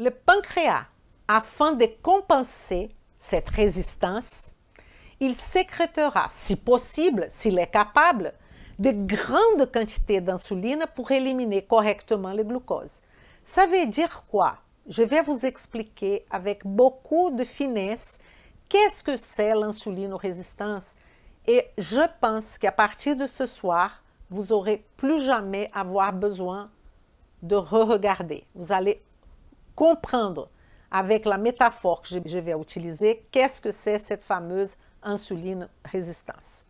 le pancréas, afin de compenser cette résistance, il sécrétera, si possible, s'il est capable, de grandes quantités d'insuline pour éliminer correctement le glucose. Ça veut dire quoi Je vais vous expliquer avec beaucoup de finesse qu'est-ce que c'est l'insulino-résistance et je pense qu'à partir de ce soir, vous aurez plus jamais avoir besoin de re-regarder. Vous allez comprendre avec la métaphore que je vais utiliser qu'est-ce que c'est cette fameuse insuline résistance.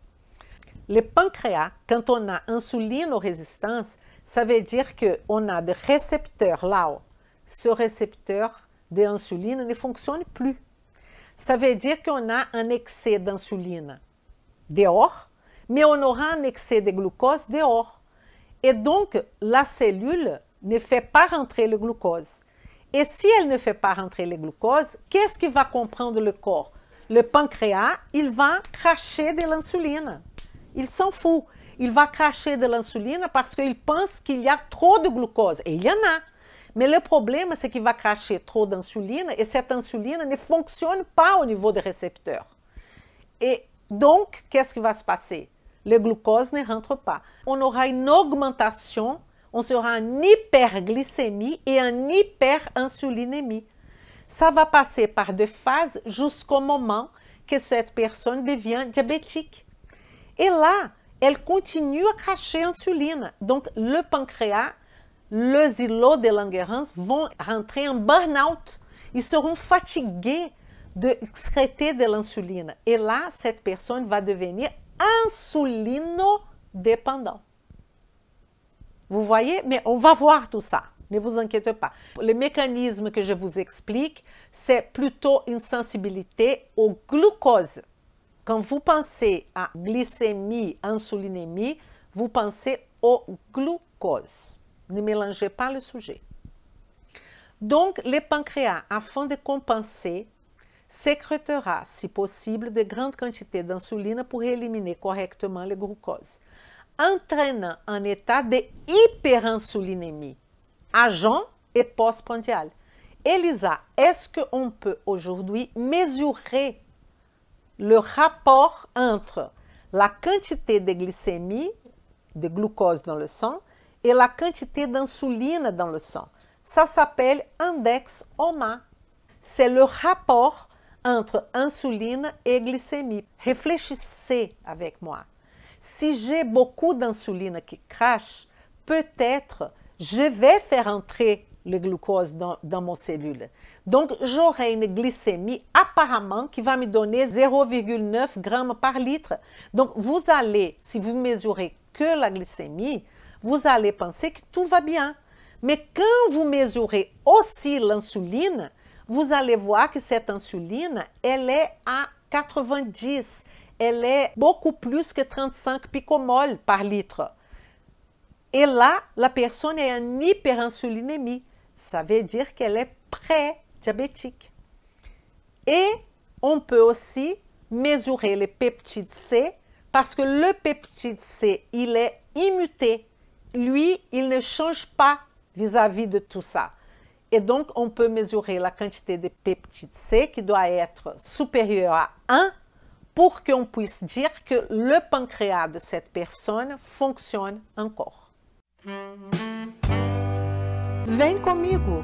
Le pancréas, quand on a insuline résistance, ça veut dire qu'on a des récepteurs là. -haut. Ce récepteur d'insuline ne fonctionne plus. Ça veut dire qu'on a un excès d'insuline dehors, mais on aura un excès de glucose dehors. Et donc, la cellule ne fait pas rentrer le glucose. Et si elle ne fait pas rentrer le glucose, qu'est-ce qui va comprendre le corps Le pancréas, il va cracher de l'insuline. Il s'en fout. Il va cracher de l'insuline parce qu'il pense qu'il y a trop de glucose. Et il y en a. Mais le problème, c'est qu'il va cracher trop d'insuline et cette insuline ne fonctionne pas au niveau des récepteurs. Et donc, qu'est-ce qui va se passer Le glucose ne rentre pas. On aura une augmentation on sera en hyperglycémie et en hyperinsulinémie. Ça va passer par deux phases jusqu'au moment que cette personne devient diabétique. Et là, elle continue à cracher insuline. Donc, le pancréas, les îlots de Langerhans vont rentrer en burn-out. Ils seront fatigués de excréter de l'insuline. Et là, cette personne va devenir insulino-dépendante. Vous voyez, mais on va voir tout ça. Ne vous inquiétez pas. Le mécanisme que je vous explique, c'est plutôt une sensibilité au glucose. Quand vous pensez à glycémie, insulinémie, vous pensez au glucose. Ne mélangez pas le sujet. Donc, le pancréas, afin de compenser, sécrétera, si possible, de grandes quantités d'insuline pour éliminer correctement le glucose entraînant un état d'hyperinsulinémie, hyperinsulinémie, agent et postprandial. Elisa, est-ce qu'on peut aujourd'hui mesurer le rapport entre la quantité de glycémie, de glucose dans le sang, et la quantité d'insuline dans le sang Ça s'appelle index OMA. C'est le rapport entre insuline et glycémie. Réfléchissez avec moi si j'ai beaucoup d'insuline qui crache, peut-être je vais faire entrer le glucose dans, mon cellule. Donc, j'aurai une glycémie apparemment qui va me donner 0,9 g par litre. Donc, vous allez, si vous mesurez que la glycémie, vous allez penser que tout va bien. Mais quand vous mesurez aussi l'insuline, vous allez voir que cette insuline, elle est à 90 elle est beaucoup plus que 35 picomoles par litre. Et là, la personne est en hyperinsulinémie. Ça veut dire qu'elle est pré-diabétique. Et on peut aussi mesurer le peptide C parce que le peptide C, il est immuté. Lui, il ne change pas vis-à-vis de tout ça. Et donc, on peut mesurer la quantité de peptide C qui doit être supérieure à 1 pour qu'on puisse dire que le pancréas de cette personne fonctionne encore. avec comigo!